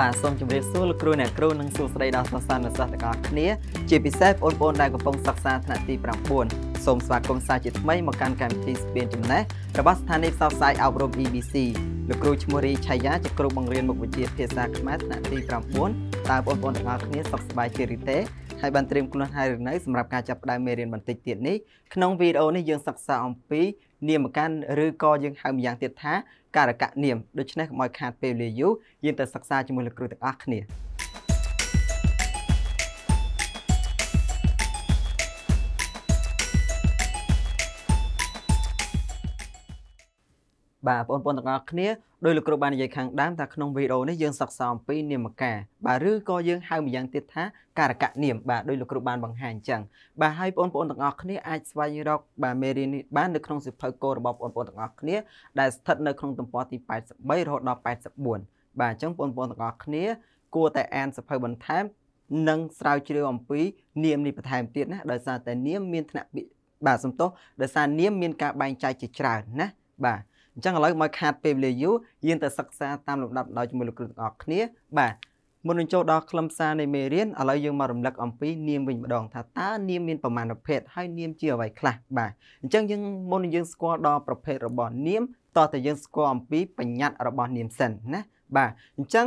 បាទសូមជម្រាបសួរលោកគ្រូអ្នកគ្រូនិងសួស្តីដល់សិស្សានុសិស្សទាំងអស់គ្នាជាពិសេសបងប្អូនដែលកំពុងសិក្សាថ្នាក់ទី9សូមស្វាគមន៍សាជាថ្មីមកកាន់កម្មវិធីស្ពានចំណេះរបស់ស្ថានីយ៍ផ្សព្វផ្សាយអប់រំ EBC លោកគ្រូឈ្មោះរីឆៃយ៉ាជាគ្រូបង្រៀនមុខវិជ្ជា ភាសាខ្មែរថ្នាក់ទី9តើបងប្អូនទាំងអស់គ្នាសុខសប្បាយជារីទេហើយបានត្រៀមខ្លួនហើយឬនៅសម្រាប់ការចាប់ផ្ដើមមេរៀនបន្តិចទៀតនេះក្នុងវីដេអូនេះយើងសិក្សាអំពីនាមកានឬក៏យើងហៅម្យ៉ាងទៀតថាការកៈនាមដូច្នេះកុំឲ្យខាតពេលវេលាយូរយើងទៅសិក្សាជាមួយលោកគ្រូទាំងអស់គ្នាបាទបងប្អូនទាំងអស់គ្នាដោយលោកគ្រូបាននិយាយខាងដើមថាក្នុងវីដេអូនេះយើងសិក្សាអំពី នាមការបាទឬក៏យើងហៅម្យ៉ាងទៀតថាការក នាមបាទដោយលោកគ្រូបានបង្ហាញអញ្ចឹងបាទហើយបងប្អូនទាំងអស់គ្នាអាចស្វែងរកបាទមេរៀននេះបាននៅក្នុងសៀវភៅកូរបស់បងប្អូនទាំងអស់គ្នាដែលស្ថិតនៅក្នុងទំព័រទី83រហូតដល់84បាទអញ្ចឹងបងប្អូនទាំងអស់គ្នាគួរតែអានសៀវភៅបន្ថែមនិងស្រាវជ្រាវអំពី នាមនេះបន្ថែមទៀតណាដោយសារតែ នាមមានថ្នាក់បាទសំទោសដោយសារនាមមានការបែងចែកជាច្រើនណាបាទអញ្ចឹងឥឡូវមកខាត់ពេលវេលាយូរយើងទៅសិក្សាតាមលំដាប់ដោយជាមួយលោកគ្រូទាំងអស់គ្នាបាទមុននឹងចូលដល់ខ្លឹមសារនៃមេរៀនឥឡូវយើងមករំលឹកអំពី នាមវិញម្ដងថាតើនាមមានប្រមាណប្រភេទហើយនាមជាអ្វីខ្លះបាទអញ្ចឹងយើងមុននឹងយើងស្គាល់ដល់ប្រភេទរបស់ នាមតោះតែយើងស្គាល់អំពីបញ្ញត្តិរបស់នាមសិនណាបាទអញ្ចឹង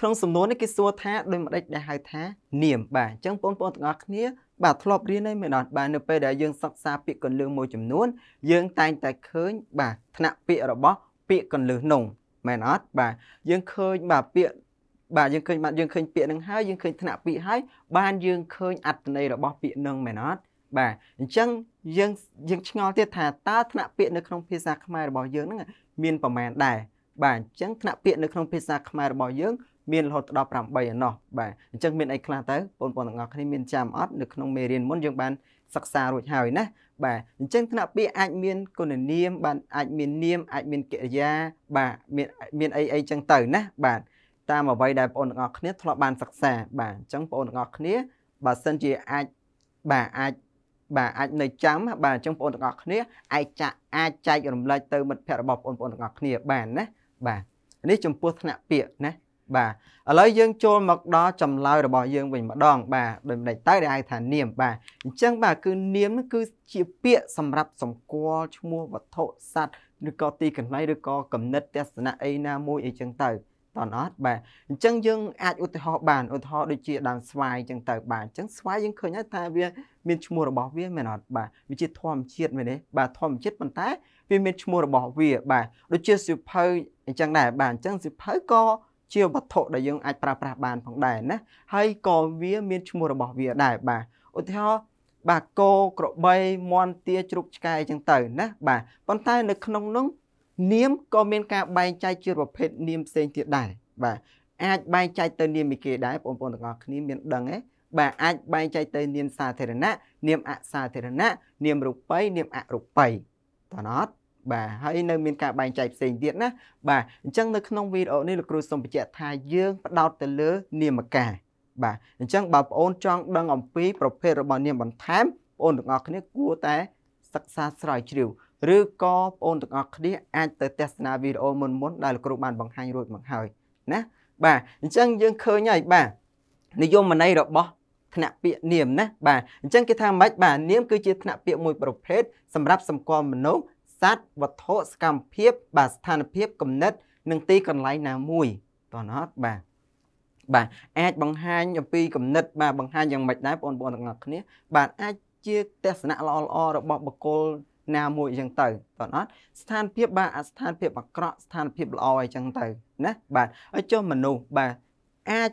ក្នុងសំណួរនេះគេសួរថាដោយម្ដេចដែលហៅថានាមបាទអញ្ចឹងបងប្អូនទាំងអស់គ្នាបាទធ្លាប់រៀនហើយមែនអត់បាទនៅពេលដែលយើងសិក្សាពាក្យកន្លឹះមួយចំនួនយើងតែងតែឃើញបាទថ្នាក់ពាក្យរបស់ពាក្យកន្លឹះនោះមែនអត់បាទយើងឃើញបាទពាក្យបាទយើងឃើញបាទយើងឃើញពាក្យនឹងហើយយើងឃើញថ្នាក់ពាក្យហើយបានយើងឃើញអត្ថន័យរបស់ពាក្យនឹងមែនអត់បាទអញ្ចឹងយើងយើងឆ្ងល់ទៀតថាតើថ្នាក់ពាក្យនៅក្នុងភាសាខ្មែររបស់យើងហ្នឹងមានប្រមាណដែរបាទអញ្ចឹងថ្នាក់ពាក្យនៅក្នុងភាសាខ្មែររបស់យើងមានរហូតដល់8អំណោះបាទអញ្ចឹងមានអីខ្លះទៅបងប្អូនទាំងអស់គ្នាមានចាំអត់នៅក្នុងមេរៀនមុនយើងបានសិក្សារួចហើយណាបាទអញ្ចឹងថ្នាក់ពាក្យអាចមានគុណនាមបាទអាចមាននាមអាចមានកិរិយា បាទមានមានអីអីចឹងទៅណាបាទតាមអ្វីដែលបងប្អូនទាំងអស់គ្នាធ្លាប់បានសិក្សា បាទអញ្ចឹងបងប្អូនទាំងអស់គ្នាបើសិនជាអាចបាទអាចបាទអាចនៅចាំបាទអញ្ចឹងបងប្អូនទាំងអស់គ្នាអាចចាក់អាចចែករំលែកទៅមិត្តភ័ក្តិរបស់បងប្អូនទាំងអស់គ្នា បានណាបាទនេះចំពោះថ្នាក់ពាក្យណាបាទឥឡូវយើងចូលមកដល់ចម្លើយរបស់យើងវិញម្ដងបាទដូចម្ដេចតើដែលឯថានាមបាទអញ្ចឹងបាទគឺនាមគឺជាពាក្យសម្រាប់សម្គាល់ឈ្មោះវត្ថុសត្វឬក៏ទីកន្លែងឬក៏គំនិតទស្សនៈអីណាមួយអីចឹងទៅតន់អត់បាទអញ្ចឹងយើងអាចឧទាហរណ៍បានឧទាហរណ៍ដូចជាដើមស្វាយអញ្ចឹងទៅបាទអញ្ចឹងស្វាយយើងឃើញហើយថាវាមានឈ្មោះរបស់វាមែនអត់បាទវាជាធម្មជាតិមែនទេបាទធម្មជាតិប៉ុន្តែវាមានឈ្មោះរបស់វាបាទដូចជាសិភៅអញ្ចឹងដែរបាទអញ្ចឹងសិភៅក៏ជាវត្ថុដែលយើងអាចប្រើប្រាស់បានផងដែរណាហើយក៏វាមានឈ្មោះរបស់វាដែរបាទឧទាហរណ៍បាទគោក្របីមន់ទាជ្រូកឆ្កែអញ្ចឹងទៅណា បាទប៉ុន្តែនៅក្នុងនោះនាមក៏មានការបែងចែកជាប្រភេទនាមផ្សេងទៀតដែរបាទអាចបែងចែកទៅនាមមីគេដែរបងប្អូនទាំងអស់គ្នាមានដឹងទេបាទអាចបែងចែកទៅនាមសាធារណៈនាមអសាធារណៈនាមរូបិយនាមអរូបិយតើណត់បាទហើយនៅ មានការបែងចែកផ្សេងទៀតណាបាទអញ្ចឹងនៅក្នុងវីដេអូនេះលោកគ្រូសូមបញ្ជាក់ថាយើងផ្ដោតទៅលើនាមការបាទអញ្ចឹងបើបងប្អូនចង់ដឹងអំពីប្រភេទរបស់នាមបន្ថែមបងប្អូនទាំងអស់គ្នាគួរតែសិក្សាស្រាវជ្រាវឬក៏បងប្អូនទាំងអស់គ្នាអាចទៅទស្សនាវីដេអូមុនមុនដែលលោកគ្រូបានបង្ហាញរួចមកហើយណាបាទអញ្ចឹងយើងឃើញហើយបាទនិយមន័យរបស់ថ្នាក់ពាក្យនាមណា បាទអញ្ចឹងគេថាម៉េចបាទនាមគឺជាថ្នាក់ពាក្យមួយប្រភេទសម្រាប់សម្គាល់មនុស្សស័ព្ទវត្ថុសកម្មភាព បាទស្ថានភាពគំនិតនិងទីកន្លែងណាមួយតោះណត់បាទបាទអាចបង្ហាញអំពីគំនិតបាទបង្ហាញយ៉ាងម៉េចដែរបងប្អូនទាំងអស់គ្នាបាទអាចជាទស្សនៈល្អល្អរបស់បុគ្គលណាមួយអញ្ចឹងទៅតោះអត់ស្ថានភាពបាទអាស្ថានភាពអាក្រក់ស្ថានភាពល្អអីចឹងទៅណាបាទហើយចុះមនុស្សបាទអាច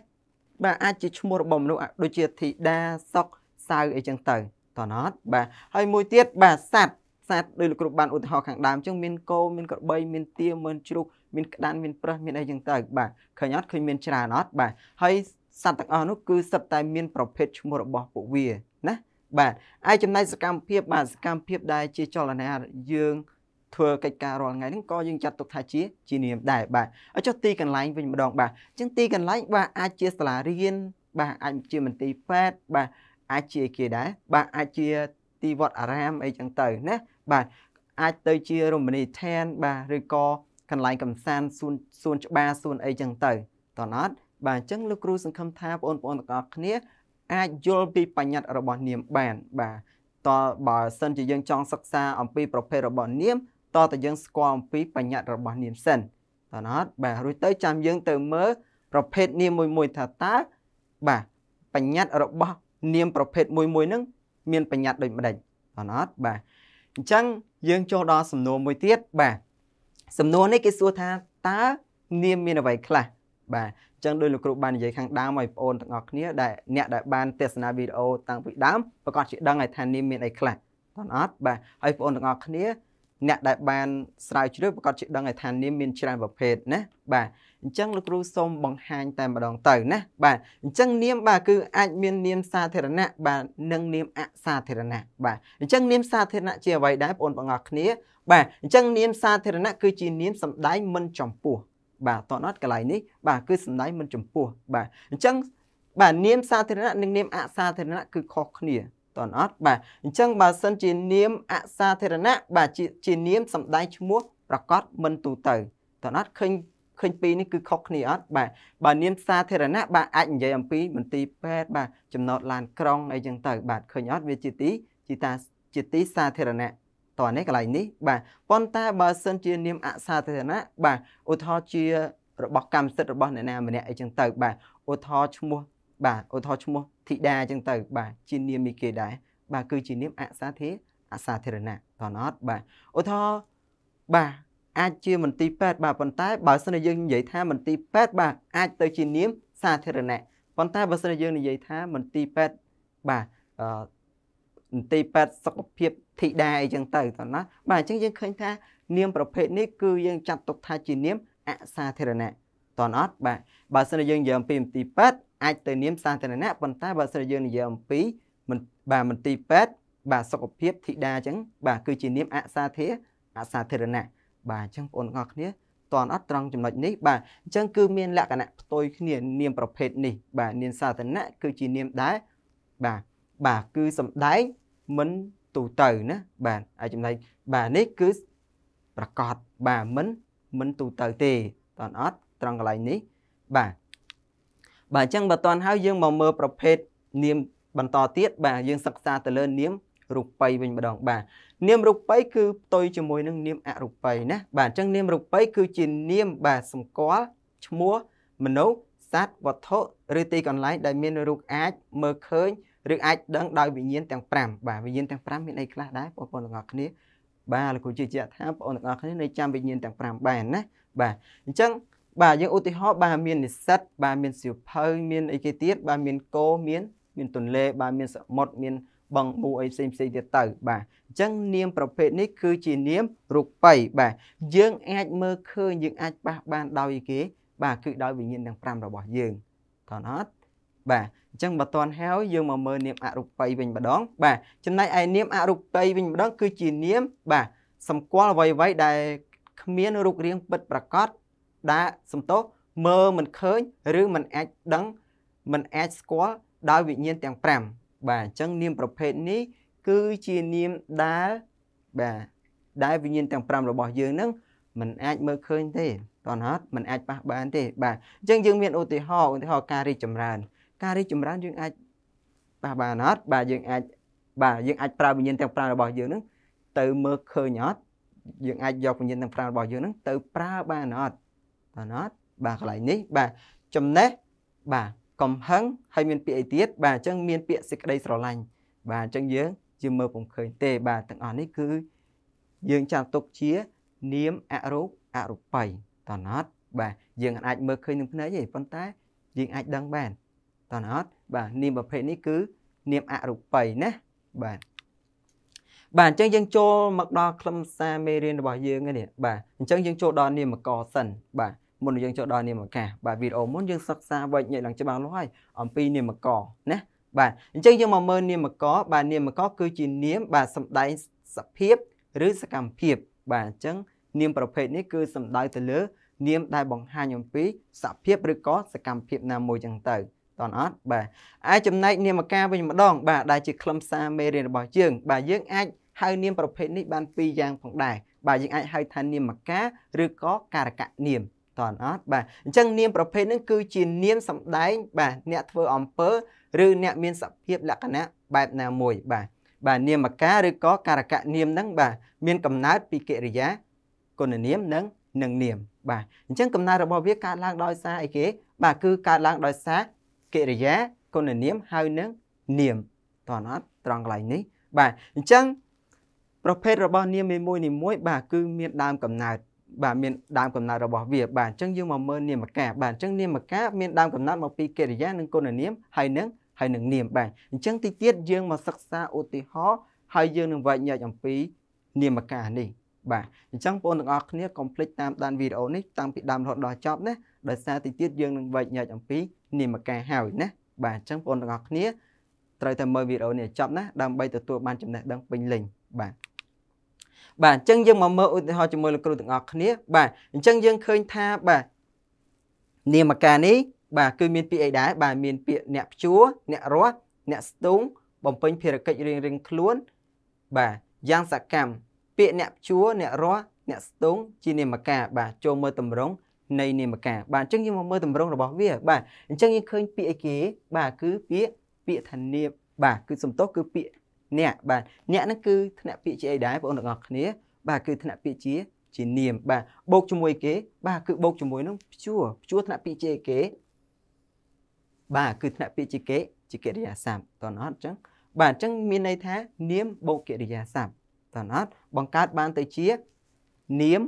បាទអាចជាឈ្មោះរបស់មនុស្សដូចជាធីតាសុកសៅអីចឹងទៅតោះអត់បាទហើយមួយទៀតបាទសัตว์សត្វដោយលោកគ្រូបានឧទាហរណ៍ខាងដើមចឹងមានគោមានក្របីមានទាមានជ្រូកមានក្តានមានប្រឹសមានអីចឹងទៅបាទឃើញអត់ឃើញមានច្រើនអត់បាទហើយសត្វទាំងអស់នោះគឺសិតតែមានប្រភេទឈ្មោះរបស់ពួកវាណាបាទហើយចំណែកសកម្មភាពបាទសកម្មភាពដែលជាចលនាយើង ធ្វើកិច្ចការរាល់ថ្ងៃហ្នឹងក៏យើងចាត់ទុកថាជាជានាមដែរបាទហើយចុះទីកន្លែងវិញម្ដងបាទអញ្ចឹងទីកន្លែងបាទអាចជាសាលារៀនបាទអាចជាមន្ទីរពេទ្យបាទអាចជាគេដែរបាទអាចជាទីវត្តអារាមអីចឹងទៅណាបាទអាចទៅជារមណីយដ្ឋាន បាទឬក៏កន្លែងកំសាន្តសួនសួនច្បារសួនអីចឹងទៅតើណត់បាទអញ្ចឹងលោកគ្រូសង្ឃឹមថាបងប្អូនទាំងអស់គ្នាអាចយល់ពីបញ្ញត្តិរបស់នាមបាន បាទតើបើសិនជាយើងចង់សិក្សាអំពីប្រភេទរបស់នាមតើតើយើងស្គាល់អំពីបញ្ញត្តិរបស់នាមសិនតើណត់បាទរួចទៅចាំយើងទៅមើលប្រភេទនាមមួយមួយថាតើបាទបញ្ញត្តិរបស់ នាមប្រភេទមួយមួយនឹងមានបញ្ញត្តិដូចម្ដេចអត់បាទអញ្ចឹងយើងចុះដល់សំណួរមួយទៀតបាទសំណួរនេះគេសួរថាតើនាមមានអ្វីខ្លះបាទអញ្ចឹងដោយលោកគ្រូបាននិយាយខាងដើមឲ្យបងប្អូនទាំងអស់គ្នាដែលអ្នកដែលបានទស្សនាវីដេអូតាំងពីដើមប្រកាសជាដឹងហើយថានាមមានអីខ្លះតោះអត់បាទហើយបងប្អូនទាំងអស់គ្នាអ្នកដែលបានស្រាវជ្រាវប្រកាសជាដឹងឲ្យថានាមមានច្រើនប្រភេទណាបាទអញ្ចឹងលោកគ្រូសូមបង្ហាញតែម្ដងទៅណាបាទអញ្ចឹង នាមបាទគឺអាចមាននាមសាធារណៈបាទនិងនាមអសាធារណៈបាទអញ្ចឹងនាម សាធារណៈជាអ្វីដែរបងប្អូនបងអស់គ្នាបាទអញ្ចឹងនាមសាធារណៈគឺជានាមសំដែងមិនចំពោះ បាទតោះណត់កន្លែងនេះបាទគឺសំដែងមិនចំពោះបាទអញ្ចឹងបាទនាមសាធារណៈនិងនាមអសាធារណៈគឺខុសគ្នាតន់អត់បាទអញ្ចឹងបើសិនជានាមអសាធារណៈបាទជានាមសំដែងឈ្មោះប្រកាសមិនទូទៅតន់អត់ឃើញឃើញពីនេះគឺខុសគ្នាអត់បាទបើនាមសាធារណៈបាទអាចនិយាយអំពីមន្ទីរពេទ្យបាទចំណោតឡានក្រុងអីចឹងទៅ បាទឃើញអត់វាជាទីជាតាជាទីសាធារណៈតនេះកន្លែងនេះបាទប៉ុន្តែបើសិនជានាមអសាធារណៈបាទឧទាហរណ៍ជារបស់កម្មសិទ្ធិរបស់អ្នកណាម្នាក់អីចឹងទៅ បាទឧទាហរណ៍ឈ្មោះបាទឧទាហរណ៍ឈ្មោះធីតាអញ្ចឹងទៅ បាទជានាមមីគេដែរបាទគឺជានាមអសាធិអសាធិរណៈតោះអត់បាទឧទាហរណ៍បាទអាចជាមន្ទីរពេទ្យបាទប៉ុន្តែបើសិនជាយើងនិយាយថាមន្ទីរពេទ្យបាទអាចទៅ ជានាមសាធារណៈប៉ុន្តែបើសិនជាយើងនិយាយថាមន្ទីរពេទ្យបាទអឺមន្ទីរពេទ្យសុខភាពធីតាអីចឹងទៅតោះណាបាទអញ្ចឹងយើងឃើញថា នាមប្រភេទនេះគឺយើងចាត់ទុកថា ជានាមអសាធារណៈតោះអត់ បាទបើសិនជាយើងនិយាយអំពីមន្ទីរពេទ្យអាចទៅនាមសាធារណៈប៉ុន្តែបើសិនយើងនិយាយអំពីមិនបាទមន្ទីរពេទ្យបាទសុខភាពធីតាអញ្ចឹងបាទគឺជានាមអសាធារអសាធារណៈបាទអញ្ចឹងបងប្អូនទាំងអស់គ្នាតន់អត់ត្រង់ចំណុចនេះបាទអញ្ចឹងគឺមានលក្ខណៈផ្ទុយគ្នានាមប្រភេទនេះ បាទនាមសាធារណៈគឺជានាមដែរបាទបាទគឺសំដែងមិនទូទៅណាបាទហើយចំណែកបាទនេះគឺប្រកាសបាទមិនមិនទូទៅទេតន់អត់ត្រង់កន្លែងនេះបាទបាទអញ្ចឹងបើតន់ហើយយើងមកមើលប្រភេទនាមបន្តទៀតបាទយើងសិក្សាទៅលើ នាមរូបិយវិញម្ដងបាទនាមរូបិយគឺផ្ទុយជាមួយ នឹង នាមអរូបិយណាបាទអញ្ចឹងនាមរូបិយគឺជានាមបាទសម្គាល់ឈ្មោះមនុស្សសត្វវត្ថុឬទីកន្លែងដែលមានរូបអាចមើលឃើញឬអាចដឹងដោយវិញ្ញាណទាំង5បាទវិញ្ញាណទាំង5មានអីខ្លះដែរបងប្អូនទាំងអស់គ្នាបាទលោកគ្រូជឿជាក់ថាបងប្អូនទាំងអស់គ្នានៅចាំវិញ្ញាណទាំង5បានណាបាទអញ្ចឹងបាទយើងឧទាហរណ៍បាទមាននិស្សិតបាទមានសៀវភៅមានអីគេទៀតបាទមានកោមាន មានទន្លេ បាទមានសមុទ្រមានបឹងមូអីផ្សេងផ្សេងទៀតទៅបាទអញ្ចឹងនាមប្រភេទនេះ គឺជានាមរូបិយបាទយើងអាចមើលឃើញយើងអាចប៉ះបាន ដោយគេ បាទគឺដោយវិញ្ញាណទាំង5របស់យើងខនអត់បាទអញ្ចឹងបើតន់ហើយយើងមកមើលនាមអរូបិយវិញម្ដងបាទចំណែកឯនាមអរូបិយវិញម្ដងគឺជានាម បាទសម្គាល់អ្វីៗដែល គ្មានរូបរាងពិតប្រាកដដាក់សំទោសមើលមិនឃើញឬមិនអាចដឹងមិនអាចស្គាល់ដោយវិញ្ញាណទាំង5បាទអញ្ចឹងនាមប្រភេទនេះគឺជានាមដែលបាទដែលវិញ្ញាណទាំង5របស់យើងនឹងมันអាចមើលឃើញទេតោះហត់มันអាចប៉ះបានទេ បាទអញ្ចឹងយើងមានឧទាហរណ៍ឧទាហរណ៍ការរីកចម្រើន ការរីកចម្រើនយើងអាចប៉ះបានអត់បាទយើងអាចបាទយើងអាចប្រើវិញ្ញាណទាំង5របស់យើងនឹងទៅមើលឃើញអត់យើងអាចយកវិញ្ញាណទាំង5របស់យើងនឹងទៅប្រើបានអត់បានអត់បាទកន្លែងនេះបាទចំណេះបាទកំហឹងហើយមានពាក្យអីទៀតបាទអញ្ចឹងមានពាក្យសេចក្តីស្រឡាញ់បាទអញ្ចឹងយើងយើងមើលពុំឃើញទេបាទទាំងអស់នេះគឺយើងចាត់ទុកជានាមអរូបអរូបីតណត់បាទយើងអាចមើលឃើញនឹងភ្នែកទេប៉ុន្តែយើងអាចដឹងបានតណត់បាទនាមប្រភេទនេះគឺនាមអរូបីណាបាទបាទអញ្ចឹងយើងចូលមកដល់ខ្លឹមសារមេរៀនរបស់យើងនេះបាទអញ្ចឹងយើងចូលដល់នាមកសិនបាទមុនយើងចូលដល់នាមកាបាទវីដេអូមុនយើងសិក្សាវិញ្ញាណឡើងច្បាស់លាស់ហើយអំពីនាមកណាបាទអញ្ចឹងយើងមកមើលនាមក បាទនាមកគឺជានាមបាទសំដែងសភាព ឬសកម្មភាព បាទអញ្ចឹងនាមប្រភេទនេះគឺសំដៅទៅលើនាមដែលបង្ហាញអំពីសភាពឬក៏សកម្មភាពណាមួយចឹងទៅតន់អត់បាទអាចចំណែកនាមការវិញម្ដងបាទដែលជាខ្លឹមសារមេរៀនរបស់យើងបាទយើងអាចហៅនាមប្រភេទនេះបានពីរយ៉ាងផងដែរបាទយើងអាចហៅថានាមការឬក៏ការកៈនាមតន់អត់បាទអញ្ចឹងនាមប្រភេទហ្នឹងគឺជានាមសំដែងបាទអ្នកធ្វើអំពើឬអ្នកមានសភាពលក្ខណៈបែបណាមួយបាទបាទនាមការឬក៏ការកៈនាមហ្នឹងបាទមានកំណើតពីកិរិយាគុណនាមនិងនឹងនាម បាទអញ្ចឹងកំណើតរបស់វាកើតឡើងដោយសារអីគេបាទគឺកើតឡើងដោយសារកិរិយាគុណនាមហើយនឹងនាមតើអត់ត្រង់កន្លែងនេះបាទអញ្ចឹងប្រភេទរបស់នាមនីមួយៗបាទគឺមានដើមកំណើតបាទមានដើមកំណើតរបស់វាបាទអញ្ចឹងយើងមកមើលនាមកាបាទអញ្ចឹងនាមកាមានដើមកំណើតមកពីកិរិយានិងគុណនាមហើយនឹងហើយនឹងនាមបាទអញ្ចឹងទីទៀតយើងមកសិក្សាឧទាហរណ៍ហើយយើងនឹងវែកញែកអំពីនាមកានេះបាទអញ្ចឹងបងប្អូនទាំងអស់គ្នាកុំភ្លេចតាមដានវីដេអូនេះតាំងពីដើមរហូតដល់ចប់ណាដោយសារទីទៀតយើងនឹងវែកញែកអំពីនាមកាហើយណាបាទអញ្ចឹងបងប្អូនទាំងអស់គ្នាត្រូវតែមើលវីដេអូនេះចប់ណាដើម្បីទទួលបានចំណេះដឹងពេញលេញបាទបាទអញ្ចឹងយើងមកមើលឧទាហរណ៍ជាមួយលោកគ្រូទាំងអស់គ្នាបាទអញ្ចឹងយើងឃើញថាបាទនាមការនេះ បាទគឺមានពាក្យអីដែរបាទមានពាក្យអ្នកព្យួរអ្នករស់អ្នកស្ទូងបំពេញភារកិច្ចរៀងរៀងខ្លួន បាទយ៉ាងសកម្មពាក្យអ្នកព្យួរអ្នករស់អ្នកស្ទូងជានាមការបាទចូលមើលតម្រង់នៃនាមការបាទអញ្ចឹងយើងមកមើលតម្រង់របស់វាបាទអញ្ចឹងយើងឃើញពាក្យអីគេ បាទគឺពាក្យពាក្យធានាបាទគឺសំទោសគឺពាក្យអ្នកបាទអ្នកហ្នឹងគឺថ្នាក់ពាក្យជាអីដែរបងប្អូនទាំងអស់គ្នាបាទគឺថ្នាក់ពាក្យជាជានាម បាទបូកជាមួយគេបាទគឺបូកជាមួយនឹងព្យួរព្យួរថ្នាក់ពាក្យជាគេបាទគឺថ្នាក់ពាក្យជាគេ ជាកិរិយាសព្ទតើអត់អញ្ចឹង បាទអញ្ចឹងមានន័យថា នាមបូកកិរិយាសព្ទតើអត់បង្កើតបានទៅជានាម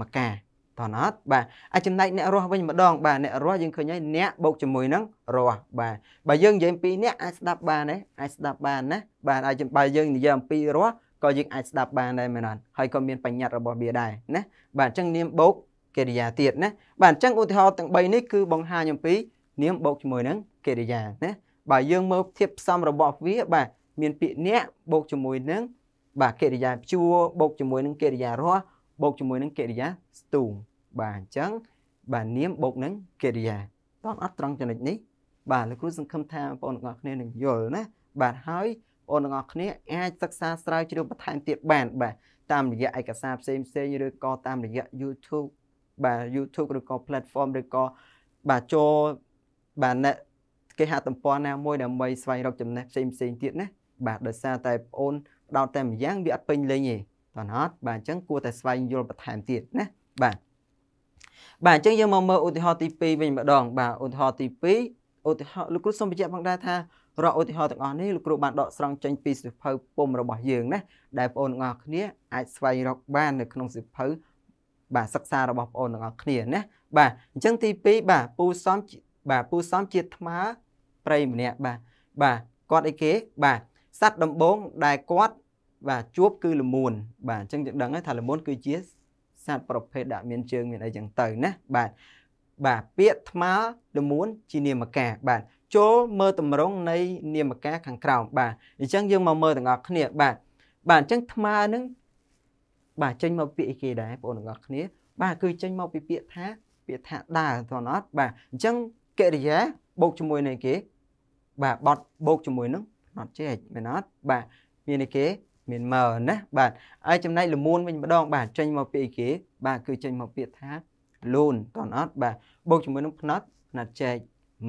មកការតោះណាត់បាទអាចចំណែកអ្នករស់វិញម្ដង បាទអ្នករស់យើងឃើញហើយអ្នកបូកជាមួយនឹងរស់បាទបើយើងនិយាយអំពីអ្នកអាចស្ដាប់បានទេអាចស្ដាប់បានណាបាទអាចបើយើងនិយាយអំពីរស់ក៏យើងអាចស្ដាប់បានដែរមែនអត់ហើយក៏មានបញ្ញត្តិរបស់វាដែរណាបាទអញ្ចឹងនាមបូកកិរិយាទៀតណាបាទអញ្ចឹងឧទាហរណ៍ទាំង3នេះគឺបង្ហាញអំពីនាមបូកជាមួយនឹងកិរិយាណាបាទយើងមើលធៀបផ្សំរបស់វាបាទមានពាក្យអ្នកបូកជាមួយនឹងបាទកិរិយាជួបូកជាមួយនឹងកិរិយារស់បូកជាមួយនឹងកិរិយាស្ទូងបាទអញ្ចឹងបាទនាមបូកនឹងកិរិយាតន់អត់ត្រង់ចំណុចនេះបាទលោកគ្រូសង្ឃឹមថាបងប្អូនទាំងអស់គ្នានឹងយល់ណាបាទហើយបងប្អូនទាំងអស់គ្នាអាចសិក្សាស្រាវជ្រាវបន្ថែមទៀតបានបាទតាមរយៈឯកសារផ្សេងផ្សេងឬក៏តាមរយៈ YouTube បាទ YouTube ឬក៏ platform ឬក៏បាទចូលបាទអ្នកគេហទំព័រណាមួយដើម្បីស្វែងរកចំណេះផ្សេងផ្សេងទៀតណាបាទដោយសារតែបងអូនផ្ដោតតែម្យ៉ាងវាអត់ពេញលេញទេតោះអត់បាទអញ្ចឹងគួរតែស្វែងយល់បន្ថែមទៀតណាបាទបាទអញ្ចឹងយើងមកមើលឧទាហរណ៍ទី2វិញម្ដងបាទឧទាហរណ៍ទី2ឧទាហរណ៍លោកគ្រូសូមបញ្ជាក់ផងដែរថារាល់ឧទាហរណ៍ទាំងអស់នេះលោកគ្រូបានដកស្រង់ចេញពីសិភៅពុំរបស់យើងណាដែលបងប្អូនទាំងអស់គ្នាអាចស្វែងរកបាននៅក្នុងសិភៅបាទសិក្សារបស់បងប្អូនទាំងអស់គ្នាណាបាទអញ្ចឹងទី2បាទពូសំបាទពូសំជាថ្មើប្រៃម្នាក់បាទបាទគាត់អីគេបាទសัตว์ដំបងដែលគាត់បាទជួបគឺល្មួនបាទអញ្ចឹងយើងដឹងថាល្មួនគឺជាសត្វប្រភេទដាក់មានជើងមានអីចឹងទៅណាបាទបាទពាក្យថ្មើរល្មួន ជានាមការបាទចូលមើលតម្រង នៃ នាមការខាងក្រោមបាទអញ្ចឹងយើងមកមើលទាំងអស់គ្នាបាទបាទអញ្ចឹងថ្មើរនឹងបាទចេញមកពាក្យអីគេដែរបងប្អូនទាំងអស់គ្នាបាទគឺចេញមកពីពាក្យថាពាក្យថាដើរទៅអត់ បាទអញ្ចឹងកិរិយាបូកជាមួយនឹងគេ បាទបត់បូកជាមួយនឹងផ្នត់ចេកមែនអត់បាទមានគេមានមកណាបាទហើយចំណែកលមូនវិញម្ដងបាទចេញមកពីអីគេបាទគឺចេញមកពាក្យថាលូនតនអត់បាទបូកជាមួយនឹងផ្នត់ផ្នត់ចែក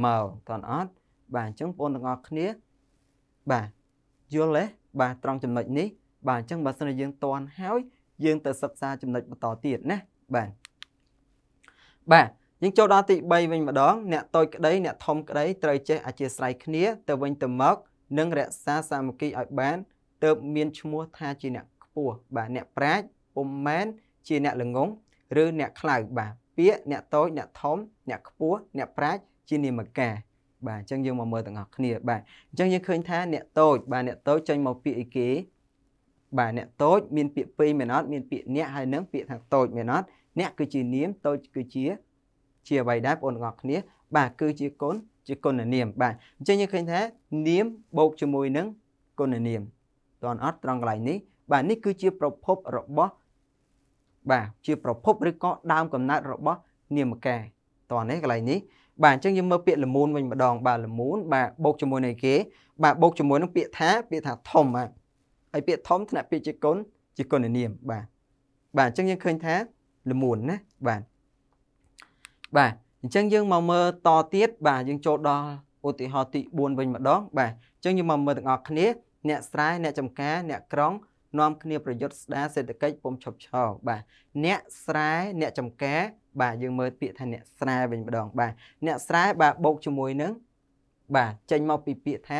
មកតនអត់បាទអញ្ចឹងបងប្អូនទាំងអស់គ្នាបាទយល់ទេបាទត្រង់ចំណុចនេះបាទអញ្ចឹងបើសិនជាយើងតន់ហើយយើង ទៅសិក្សាចំណុចបន្តទៀតណាបាទបាទយើងចូលដល់ទី3វិញម្ដងអ្នកតូចក្តីអ្នកធំក្តីត្រូវចេះអធិស្ស្រ័យគ្នាទៅវិញទៅមក និងរក្សាសាមគ្គីឲ្យបានទៅមានឈ្មោះថាជាអ្នកខ្ពស់បាទអ្នកប្រាជ្ញពុំមែនជាអ្នកល្ងងឬអ្នកខ្លៅបាទពាក្យអ្នកតូចអ្នកធំអ្នកខ្ពស់អ្នកប្រាជ្ញជានាមកាបាទអញ្ចឹងយើងមកមើលទាំងអស់គ្នា បាទអញ្ចឹងយើងឃើញថាអ្នកតូចបាទអ្នកតូចចេញមកពាក្យអីគេបាទអ្នកតូចមានពាក្យពេញមែនអត់មានពាក្យអ្នកហើយនឹងពាក្យថាតូចមែនអត់អ្នកគឺជានាមតូចគឺជាជាអ្វីដែរបងប្អូនទាំងអស់គ្នាបាទគឺជាគុណជាគុណនាម បាទអញ្ចឹងយើងឃើញថានាមបូកជាមួយនឹងគុណនាមតន់អត់ត្រង់កន្លែងនេះបាទនេះគឺជាប្រភពរបស់បាទជាប្រភពឬក៏ដើមកំណើតរបស់នាមកាតន់នេះកន្លែងនេះបាទអញ្ចឹងយើងមើលពាក្យលមូនវិញម្ដង បាទលមូនបាទបូកជាមួយនឹងគេបាទបូកជាមួយនឹងពាក្យថាពាក្យថាធំបាទហើយពាក្យធំថ្នាក់ពាក្យជាគុណជាគុណនាមបាទបាទអញ្ចឹងយើងឃើញថាលមូនណាបាទបាទអញ្ចឹងយើងមកមើលតទៀតបាទយើង ចូលដល់ឧទាហរណ៍ទី4វិញម្ដងបាទអញ្ចឹងយើងមកមើលទាំងអស់គ្នាអ្នកស្រែអ្នកចំការអ្នកក្រុងនាំគ្នាប្រយុទ្ធស្ដារសេដ្ឋកិច្ចពុំឈប់ឈរបាទអ្នកស្រែអ្នកចំការបាទយើងមើលពាក្យថាអ្នកស្រែវិញម្ដងបាទអ្នកស្រែបាទបូកជាមួយនឹងបាទចេញមកពីពាក្យថា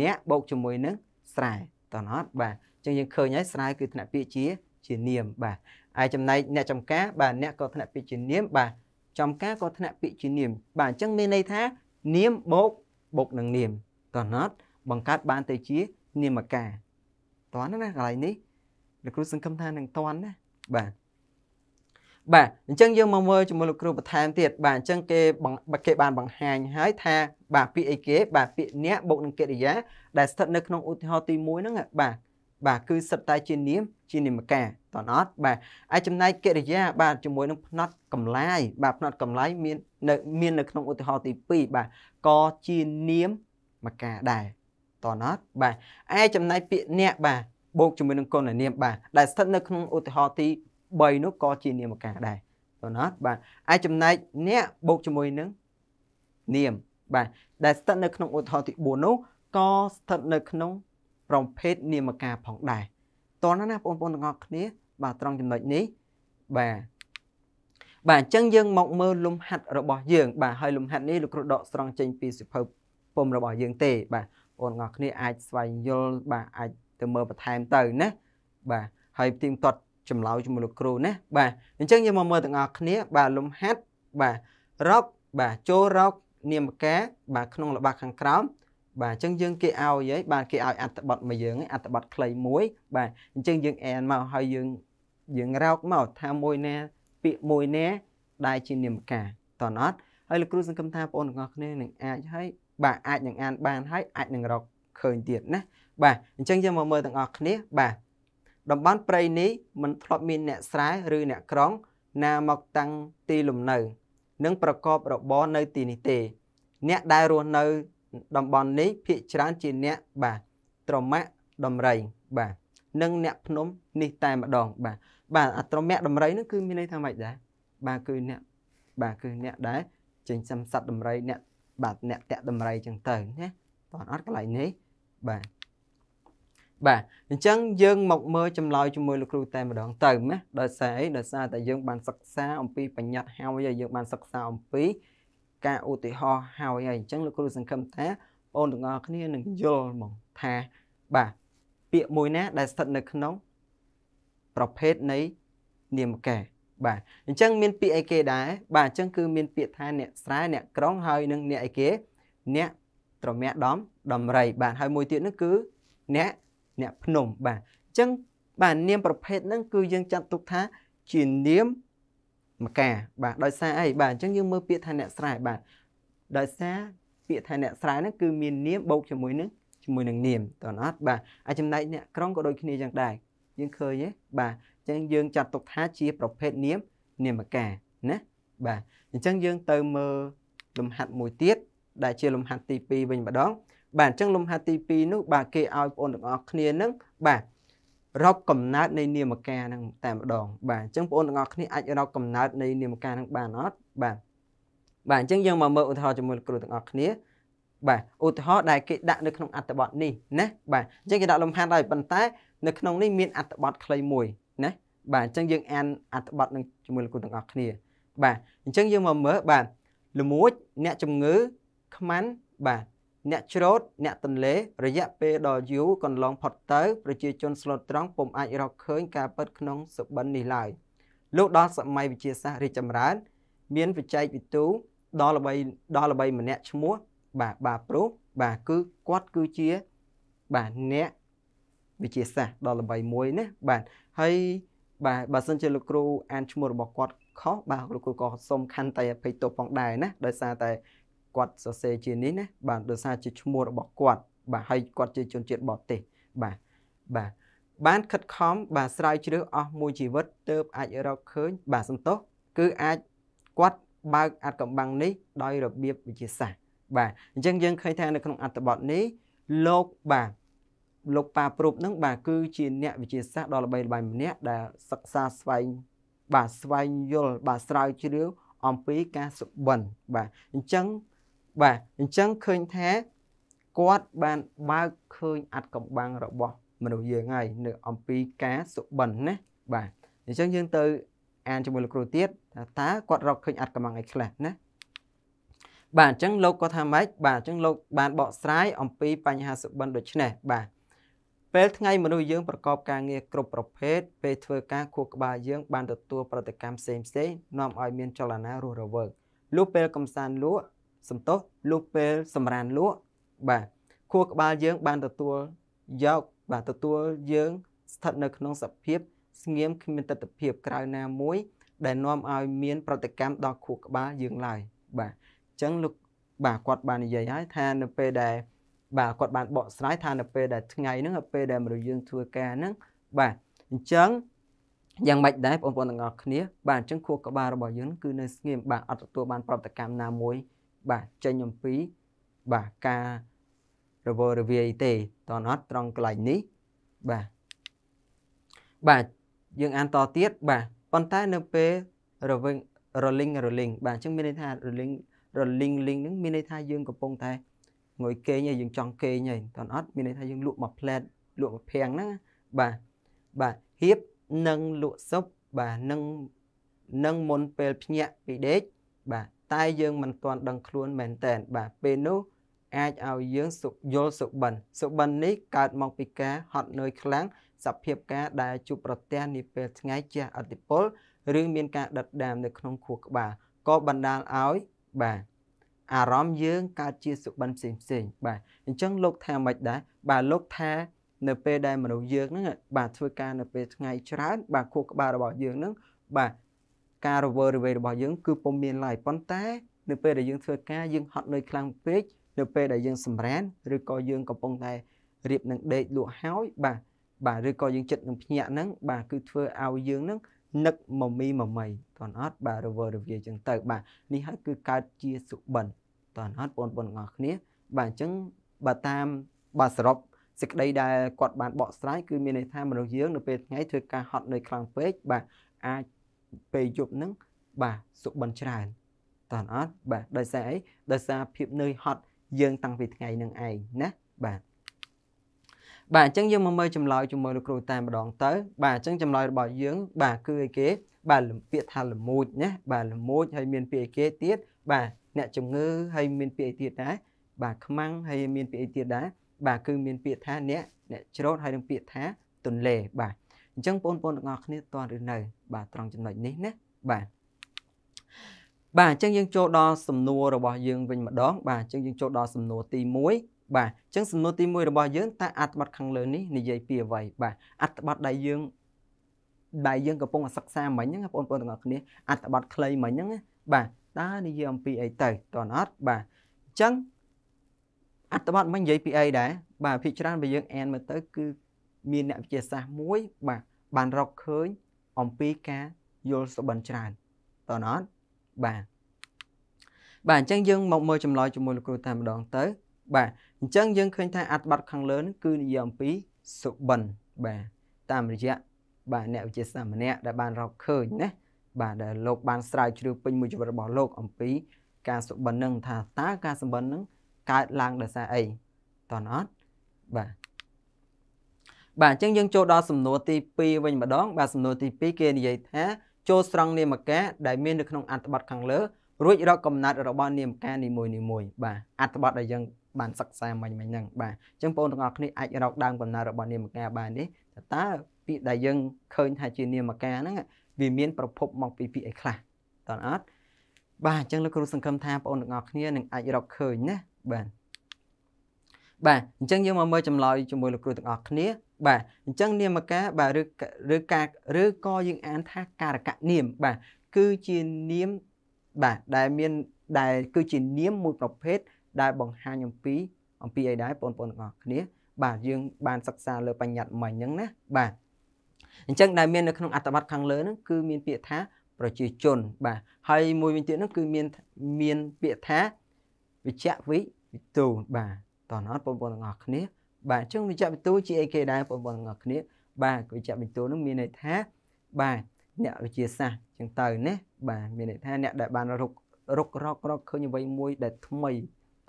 អ្នកបូកជាមួយនឹងស្រែតោះអត់បាទអញ្ចឹងយើងឃើញហើយស្រែគឺថ្នាក់ពាក្យជាជានាមបាទហើយចំណែកអ្នកចំការបាទអ្នកក៏ថ្នាក់ពាក្យជានាម បាទចំការក៏ថ្នាក់ពាក្យជានាមបាទអញ្ចឹងមានន័យថា នាមបូកបូកនឹងនាមតោះណត់បង្កើតបានទៅជានាមការតន់ណាកន្លែងនេះលោកគ្រូសង្ឃឹមថានឹងតន់ណាបាទបាទអញ្ចឹងយើងមកមើលជាមួយលោកគ្រូបន្ថែមទៀតបាទអញ្ចឹងគេគេបានបង្ហាញហើយថា បាទពាក្យអីគេបាទពាក្យអ្នកបុកនឹងកិរិយា ដែលស្ថិតនៅក្នុងឧទាហរណ៍ទី1ហ្នឹងបាទបាទគឺសិតតែជានាមជានាមការតើអត់បាទហើយចំណែកកិរិយា បាទជាមួយនឹងផ្នត់កម្លាយបាទផ្នត់កម្លាយមាននៅមាននៅក្នុងឧទាហរណ៍ទី2បាទក៏ជានាមមការដែរតណត់បាទឯចំណែកពាក្យអ្នកបាទបូកជាមួយនឹងកុណនាមបាទដែលស្ថិតនៅក្នុងឧទាហរណ៍ទី3នោះក៏ជានាមកាដែរតណត់បាទឯចំណែកអ្នកបូកជាមួយនឹងនាមបាទដែលស្ថិតនៅក្នុងឧទាហរណ៍ទី4នោះក៏ស្ថិតនៅក្នុងប្រភេទនាមកាផងដែរតណណាបងប្អូនទាំងអស់គ្នាបាទត្រង់ចំណុចនេះបាទបាទអញ្ចឹងយើងមកមើលលំហាត់របស់យើង បាទហើយលំហាត់នេះលោកគ្រូដកស្រង់ចេញពីសិភើពុំរបស់យើងទេបាទបងប្អូនទាំងអស់គ្នាអាចស្វែងយល់បាទអាចទៅមើលបន្ថែមទៅណាបាទហើយទៀងទាត់ចម្លើយជាមួយលោកគ្រូណាបាទអញ្ចឹងយើងមកមើលទាំងអស់គ្នា បាទលំហាត់បាទរកបាទចូលរកនាមការ បាទក្នុងល្បាក់ខាងក្រោមបាទអញ្ចឹងយើងគេឲ្យហីបាទគេឲ្យអត្តបទមកយើងអត្តបទខ្លីមួយបាទអញ្ចឹងយើងអែនមកហើយយើងយើងរកមកថាមួយណាពាក្យមួយណាដែលជានាមការតើអត់ ហើយលោកគ្រូសង្ឃឹមថាបងប្អូនទាំងអស់គ្នានឹងអាចហើយបាទអាចនឹងអានបានហើយអាចនឹងរកឃើញទៀតណាបាទអញ្ចឹងយើងមកមើលទាំងអស់គ្នា បាទតំបន់ព្រៃនេះមិនធ្លាប់មានអ្នកស្រែឬអ្នកក្រងណាមកតាំងទីលំនៅនិងប្រកបរបរនៅទីនេះទេ អ្នកដែលរស់នៅតំបន់នេះភាគច្រើនជាអ្នកបាទត្រមាក់ដំរីបាទនិងអ្នកភ្នំ នេះតែម្ដងបាទបាទអាត្រមាក់ដំរីហ្នឹងគឺមានន័យថាម៉េចដែរបាទគឺអ្នក បាទគឺអ្នកដែលចិញ្ចឹមសត្វដំរីអ្នកបាទអ្នកតេតម្រៃចឹងទៅណាតោះអត់កន្លែងនេះបាទបាទអញ្ចឹងយើងមកមើលចម្លើយជាមួយលោកគ្រូតែម្ដងទៅណាដោយសារអីដោយសារតែយើងបានសិក្សា អំពីបញ្ញត្តិហើយយើងបានសិក្សាអំពីការឧទាហរណ៍ហើយហើយអញ្ចឹងលោកគ្រូសង្ឃឹមថាបងទាំងអស់គ្នានឹងយល់មកថាបាទពាក្យមួយណា ដែលស្ថិតនៅក្នុង ប្រភេទនៃនាមកាបាទអញ្ចឹងមាន ពាក្យអីគេដែរបាទអញ្ចឹងគឺមានពាក្យថាអ្នកស្រែអ្នកក្រុងហើយនិងអ្នកអីគេអ្នកត្រមាក់ដំដំរីបាទហើយមួយទៀតនោះគឺអ្នកអ្នកភ្នំបាទអញ្ចឹងបាទនាមប្រភេទហ្នឹងគឺយើងចាត់ទុកថាជានាមម្កាបាទដោយសារអីបាទអញ្ចឹងយើងមើលពាក្យថាអ្នកស្រែបាទដោយសារពាក្យថាអ្នកស្រែហ្នឹងគឺមាននាមបូកជាមួយនឹងជាមួយនឹងនាមតើអត់បាទអាចចំណែកអ្នកក្រុងក៏ដូចគ្នាយ៉ាងដែរយើងឃើញទេបាទចឹងយើងចាត់ទុកថាជាប្រភេទនាមនាមកាណាបាទអញ្ចឹងយើងទៅមើលលំហាត់មួយទៀតដែលជាលំហាត់ទី2វិញម្ដងបាទអញ្ចឹងលំហាត់ទី2នោះ បាទគេឲ្យបងប្អូនទាំងអស់គ្នានឹងបាទរកកំណើតនៃនាមកានឹងតែម្ដងបាទអញ្ចឹងបងប្អូនទាំងអស់គ្នាអាចរកកំណើតនៃនាមកានឹងបានអត់បាទបាទអញ្ចឹងយើងមកមើលឧទាហរណ៍ជាមួយលោកគ្រូទាំងអស់គ្នា បាទឧទាហរណ៍ដែលគេដាក់នៅក្នុងអត្ថបទនេះណាបាទអញ្ចឹងគេដាក់លំហាត់ហើយប៉ុន្តែនៅក្នុងនេះមានអត្ថបទខ្លីមួយណាបាទអញ្ចឹងយើងអានអត្ថបទនឹងជាមួយលោកគ្រូទាំងអស់គ្នា បាទអញ្ចឹងយើងមកមើលបាទល្មួចអ្នកជំងឺខ្មាន់បាទអ្នកច្រូតអ្នកទន្លេ រយៈពេលដ៏យូរកន្លងផុតទៅប្រជាជនស្លូតត្រង់ពុំអាចរកឃើញការពិតក្នុងសុបិននេះឡើយលោកដល់សម័យវិជាសាស្ត្ររីចម្រើន មានវិច័យវិទូដល់ល្បីដល់ល្បី ម្នាក់ឈ្មោះបាទបាប្រុសបាទគឺគាត់គឺជាបាទអ្នកវិទ្យាសាស្ត្រដ៏ល្បីមួយណាបាទហើយបាទបើសិនជាលោកគ្រូអានឈ្មោះរបស់គាត់ខុសបាទលោកគ្រូក៏សូមខន្តីអភ័យទោសផងដែរណាដោយសារតែគាត់សរសេរជានេះណាបាទដោយសារជាឈ្មោះរបស់គាត់បាទហើយគាត់ជាជនជាតិបរទេសបាទបាទបានខិតខំបាទស្រាវជ្រាវអស់មួយជីវិតទៅអាចរកឃើញ បាទសន្តោសគឺអាចគាត់បើកអត្តកម្បាំងនេះដោយរបៀបវិទ្យាសាស្ត្របាទអញ្ចឹងយើងឃើញថា នៅក្នុងអត្តបទនេះលោកបាទលោកប៉ាព្រុបនឹងបាទគឺជាអ្នកវិទ្យាសាស្ត្រដ៏ល្បីល្បាញម្នាក់ដែលសិក្សាស្វែងបាទស្វែងយល់បាទស្រាវជ្រាវអំពីការសុបិនបាទអញ្ចឹងបាទអញ្ចឹងឃើញថាគាត់បានបើកឃើញអត្តកម្បាំងរបស់មនុស្សយើងហើយនៅអំពីការសុបិនណាបាទអញ្ចឹងយើងទៅ អានជាមួយលោកគ្រូទៀតថាតើគាត់រកឃើញអត្តកម្បាំងអីខ្លះណាបាទអញ្ចឹងលោកគាត់ថាម៉េចបាទអញ្ចឹងលោក បានបកស្រាយអំពីបញ្ហាសុបិនដូចនេះបាទពេលថ្ងៃមនុស្សយើងប្រកបការងារគ្រប់ប្រភេទពេលធ្វើការ ខួរក្បាលយើង បានទទួលប្រតិកម្មផ្សេងផ្សេងនាំឲ្យមានចលនារស់រវើកលុះពេលកំសាន្តលក់សំទោសលុះពេលសម្រានលក់បាទខួរក្បាលយើង បានទទួលយកបាទទទួលយើង ស្ថិតនៅក្នុងសភាព ស្ងៀមគ្មានទស្សនភាពក្រៅណាមួយ ដែលនាំឲ្យ មាន ប្រតិកម្មដល់ខួរក្បាលយើងឡើយបាទអញ្ចឹងលោកបាទគាត់ បាននិយាយហើយថានៅពេលដែលបាទគាត់បានបកស្រាយថានៅពេលដែលថ្ងៃហ្នឹងពេលដែលមនុស្សយើងធ្វើការហ្នឹងបាទអញ្ចឹងយ៉ាងម៉េចដែរបងប្អូនទាំងអស់គ្នា បាទអញ្ចឹងខួរក្បាលរបស់យើងគឺនៅស្ងៀមបាទអត់ទទួលបានប្រតិកម្មណាមួយបាទចេញអំពីបាទការរវល់រវាយទេតនអត់ត្រង់កន្លែងនេះបាទបាទយើងអានតទៀតបាទប៉ុន្តែនៅពេលរវិញរលីងរលីងបាទអញ្ចឹងមានន័យថារលីងរលីងលីងហ្នឹងមានន័យថាយើងកំពុងតែងុយគេងហើយយើងចង់គេងហើយតន់អត់មានន័យថាយើងលក់មួយផ្លែតលក់មួយភាំងហ្នឹងបាទបាទហៀបនិងលក់សុបបាទនឹងនឹងមុនពេលភ្ញាក់ពីដេកបាទតែយើងមិនទាន់ដឹងខ្លួនមែនតែនបាទពេលនោះអាចឲ្យយើងសុខយល់សុបិនសុបិននេះកើតមកពីការ ហត់នឿយខ្លាំងសភាពការដែលជួបប្រទះនាពេលថ្ងៃជះអតិពលឬមានការដិតដាម នៅក្នុងខួរក្បាលក៏បណ្ដាលឲ្យបាទអារម្មណ៍យើងកើតជាសុបិនផ្សេងផ្សេងបាទអញ្ចឹងលោកថាមិនដែរបាទលោកថា នៅពេលដែលមនុស្សយើងហ្នឹងបាទធ្វើការនៅពេលថ្ងៃច្រើនបាទខួរក្បាលរបស់យើងហ្នឹងបាទការរវើរវាយរបស់យើងគឺពុំមានឡើយប៉ុន្តែនៅពេលដែលយើងធ្វើការយើងហត់នឿយខ្លាំងពេកនៅ ពេលដែលយើងសម្រានឬក៏យើងកំពុងតែរៀបនឹងដេកលក់ហើយបាទបាទឬក៏យើងចិត្តនឹងភ្ញាក់ហ្នឹងបាទគឺធ្វើឲ្យយើងហ្នឹងនឹកមមីមមីតន់អត់បាទរវើរវាចឹងទៅបាទនេះហើយគឺកើតជាសុបិនតន់អត់បងប្អូនទាំងអស់គ្នាបាទអញ្ចឹងបើតាមបាទសរុបសេចក្តីដែលគាត់បានបកស្រាយគឺមានន័យថាមនុស្សយើងនៅពេលថ្ងៃធ្វើការហត់នឿយខ្លាំងពេកបាទអាចពេលយប់ហ្នឹងបាទសុបិនច្រើនតន់អត់បាទដោយសារអីដោយសារភាពនឿយហត់យើងតាំងពីថ្ងៃហ្នឹងឯងណាបាទបាទអញ្ចឹងយើងមកមើលចម្លើយជាមួយលោកគ្រូតែម្ដងទៅបាទអញ្ចឹងចម្លើយរបស់យើង បាទគឺអីគេ បាទលំពាកថាល្មួចណាបាទល្មួចហើយមានពាក្យអីគេទៀតបាទអ្នកជំងឺហើយមានពាក្យអីទៀតដែរបាទខ្មាំងហើយមានពាក្យអីទៀតដែរបាទគឺមានពាក្យថាអ្នកអ្នកច្រូតហើយនឹងពាក្យថាទន្លេបាទអញ្ចឹងបងប្អូនទាំងអស់គ្នាតន់ឬនៅ បាទត្រង់ចំណុចនេះណាបាទបាទអញ្ចឹងយើងចូលដល់សំណួររបស់យើងវិញម្ដងបាទអញ្ចឹងយើងចូលដល់សំណួរទី1បាទអញ្ចឹងសំណួរទី1របស់យើងតើអត្ថបទខាងលើនេះនិយាយពីអ្វី បាទអត្ថបទដែលយើងដែលយើងកំពុងសិក្សាមិញហ្នឹងបងប្អូនទាំងអស់គ្នាអត្ថបទខ្លីមិញហ្នឹងបាទតើនិយាយអំពីអីទៅតើអត់បាទអញ្ចឹងអត្ថបទមិញនិយាយពីអីដែរបាទភាគច្រើនបើយើង អានមើលទៅ គឺមានអ្នកវិទ្យាសាស្ត្រមួយបាទបានរកឃើញអំពីការយល់សុបិនច្រើនតើអត់បាទបាទអញ្ចឹងយើងមកមើលចម្លើយជាមួយលោកគ្រូតែម្ដងទៅបាទអញ្ចឹងយើងឃើញថា អត្ថបទខាងលើនេះគឺនិយាយអំពីសុបិនបាទតាមរយៈបាទអ្នកវិទ្យាសាស្ត្រម្នាក់ដែលបានរកឃើញណាបាទដែលលោកបានស្រាវជ្រាវពេញមួយជីវិតរបស់លោកអំពីការសុបិននឹងថាតើការសុបិននឹងកើតឡើងដោយសារអីតន់អត់បាទបាទអញ្ចឹងយើងចូលដល់សំណួរទី2វិញម្ដងបាទសំណួរទី2គេនិយាយថាចូលស្រង់នាមការដែលមាននៅក្នុងអត្ថបទខាងលើរួចរកកំណត់របស់នាមការនីមួយៗបាទអត្ថបទដែលយើងបានសិក្សាមិញមិញហ្នឹងបាទអញ្ចឹងបងប្អូនទាំងអស់គ្នាអាចរកដើមកំណើតរបស់នាមកា បាននេះតើពាក្យដែលយើងឃើញថាជានាមកាហ្នឹងវាមានប្រភពមកពីពាក្យអីខ្លះតើអត់បាទអញ្ចឹងលោកគ្រូសង្ឃឹមថាបងប្អូនទាំងអស់គ្នានឹងអាចរកឃើញណាបាទបាទអញ្ចឹងយើងមកមើលចម្លើយជាមួយលោកគ្រូទាំងអស់គ្នាបាទអញ្ចឹងនាមកាបាទឬឬការឬក៏យើងអានថាការកនាមបាទគឺជានាមបាទដែលមានដែលគឺជានាមមួយប្រភេទដែលបង្ហាញអំពីអំពីអីដែរបងប្អូនទាំងអស់គ្នាបាទយើង បានសិក្សាលើបញ្ញត្តិមិញហ្នឹងណាបាទអញ្ចឹងដែលមាននៅក្នុងអត្ថបទខាងលើហ្នឹងគឺមានពាក្យថា ប្រជាជនបាទហើយមួយវិញទៀតហ្នឹងគឺមានមានពាក្យថាវិជ្ជវិទូបាទតោះអត់បងប្អូនទាំងអស់គ្នាបាទអញ្ចឹងវិជ្ជវិទូជាអីគេដែរបងប្អូនទាំងអស់គ្នាបាទវិជ្ជវិទូហ្នឹងមានន័យថា បាទអ្នកវិទ្យាសាស្ត្រចឹងទៅណាបាទមានន័យថាអ្នកដែលបានរករករករកឃើញអ្វីមួយដែលថ្មី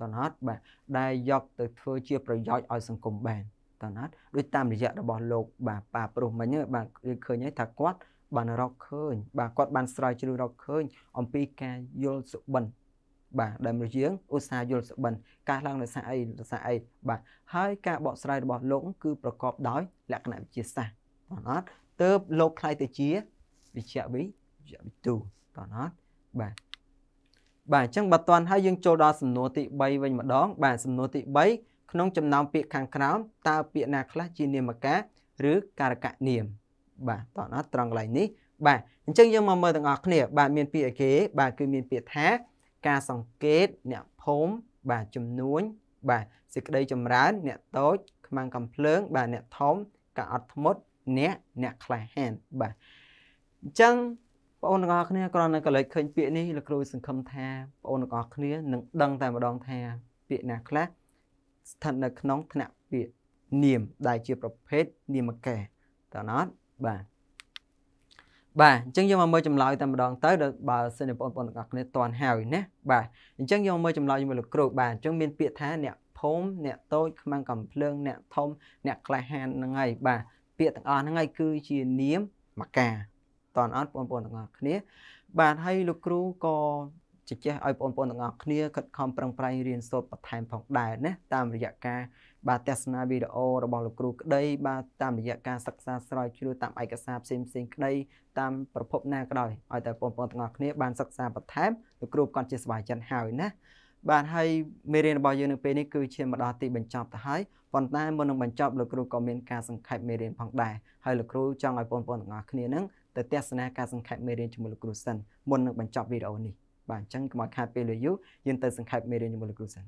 តើណាត់បាទដែលយក ទៅធ្វើជាប្រយោជន៍ឲ្យសង្គមបានតើណាត់ដូចតាមរយៈរបស់លោកបាទប៉ាប្រុសមិញបាទឃើញហើយថាគាត់បានរកឃើញបាទគាត់បានស្រាវជ្រាវរកឃើញអំពីការយល់សុបិនបាទដែលមនុស្សយើងឧស្សាហ៍យល់សុបិនកើតឡើងដោយសារអីដោយសារអីបាទហើយការបកស្រាយរបស់លោកគឺប្រកបដោយលក្ខណៈវិទ្យាសាស្ត្រតើណាត់ទៅលោកខ្លាយទៅជាវិជ្ជវិទ្យាវិទូតើណាត់បាទបាទអញ្ចឹងបើតាន់ហើយយើងចូលដល់សំណួរទី3វិញម្ដងបាទសំណួរទី3ក្នុងចំណោមពាក្យខាងក្រោមតើពាក្យណាខ្លះជានាមកាឬការកនាមបាទតោះណាត្រង់កន្លែងនេះបាទអញ្ចឹងយើងមកមើលទាំងអស់គ្នាបាទមានពាក្យអីគេ បាទគឺមាន ពាក្យថាការសង្កេតអ្នកភូមិបាទចំនួនបាទសេចក្តីចម្រើនអ្នកតូចខ្មាំងកំភ្លើង បាទអ្នកធំការអត់ធ្មត់អ្នកអ្នកក្លាហានបាទអញ្ចឹងបងអូនទាំងអស់គ្នាគ្រាន់តែកលែកឃើញពាក្យនេះលោកគ្រូសង្ឃឹមថាបងអូនទាំងអស់គ្នានឹងដឹងតែម្ដងថាពាក្យណាខ្លះស្ថិតនៅក្នុងថ្នាក់ពាក្យនាមដែលជាប្រភេទនាមកាតើណត់បាទបាទអញ្ចឹងយើងមកមើលចម្លើយតែម្ដងទៅដល់បើសិនជាបងប្អូនទាំងអស់គ្នាតន់ហើយណាបាទអញ្ចឹងយើងមើលចម្លើយជាមួយលោកគ្រូបាទអញ្ចឹងមានពាក្យថាអ្នកភូមិអ្នកតូចខ្មាំងកំភ្លើងអ្នកធំ អ្នកក្លាហានហ្នឹងហើយបាទពាក្យទាំងអស់ហ្នឹងហើយគឺជានាមមកកាតនអត់បងប្អូនទាំងអស់គ្នាបាទហើយលោកគ្រូក៏ជជះឲ្យបងប្អូនទាំងអស់គ្នាខិតខំប្រឹងប្រែងរៀនសូត្របន្ថែមផងដែរណាតាមរយៈការបាទទស្សនាវីដេអូរបស់លោកគ្រូក្តីបាទតាមរយៈការសិក្សាស្រាវជ្រាវតាមឯកសារផ្សេងផ្សេងក្តីតាមប្រភពណាក៏ដោយឲ្យតែបងប្អូនទាំងអស់គ្នាបានសិក្សាបន្ថែមលោកគ្រូគាត់ជាសប្បាយចិត្តហើយណាបាទហើយមេរៀនរបស់យើងនៅពេលនេះគឺជាមកដល់ទីបញ្ចប់ទៅហើយប៉ុន្តែមុននឹងបញ្ចប់លោកគ្រូក៏មានការសង្ខេបមេរៀនផងដែរហើយលោកគ្រូចង់ឲ្យបងប្អូនទាំងអស់គ្នានឹងទៅទស្សនាការសង្ខេបមេរៀនជាមួយលោកគ្រូសិនមុននឹងបញ្ចប់វីដេអូនេះបាទអញ្ចឹងកុំឲ្យខាតពេលវេលាយូរយើងទៅសង្ខេបមេរៀនជាមួយលោកគ្រូសិន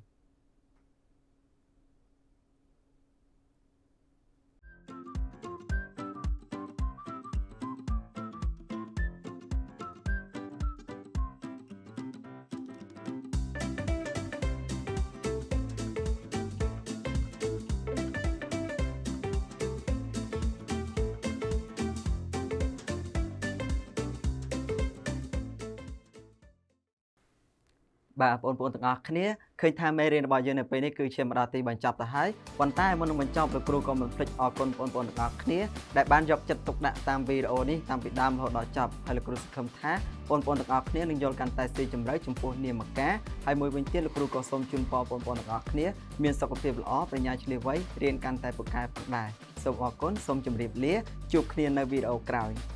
បាទបងប្អូនទាំងអស់គ្នាឃើញថាមេរៀនរបស់យើងនៅពេលនេះគឺជាមកដល់ទីបញ្ចប់ទៅហើយប៉ុន្តែមុននឹងបញ្ចប់លោកគ្រូក៏មិនភ្លេចអរគុណបងប្អូនទាំងអស់គ្នាដែលបានយកចិត្តទុកដាក់តាមវីដេអូនេះតាំងពីដើមរហូតដល់ចប់ហើយលោកគ្រូសង្ឃឹមថាបងប្អូនទាំងអស់គ្នានឹងយល់កាន់តែស៊ីជម្រៅចំពោះនាមការហើយមួយវិញទៀតលោកគ្រូក៏សូមជូនពរបងប្អូនទាំងអស់គ្នាមានសុខភាពល្អប្រាជ្ញាឈ្លាសវៃរៀនកាន់តែពូកែផងដែរសូមអរគុណសូមជម្រាបលាជួបគ្នានៅវីដេអូក្រោយ។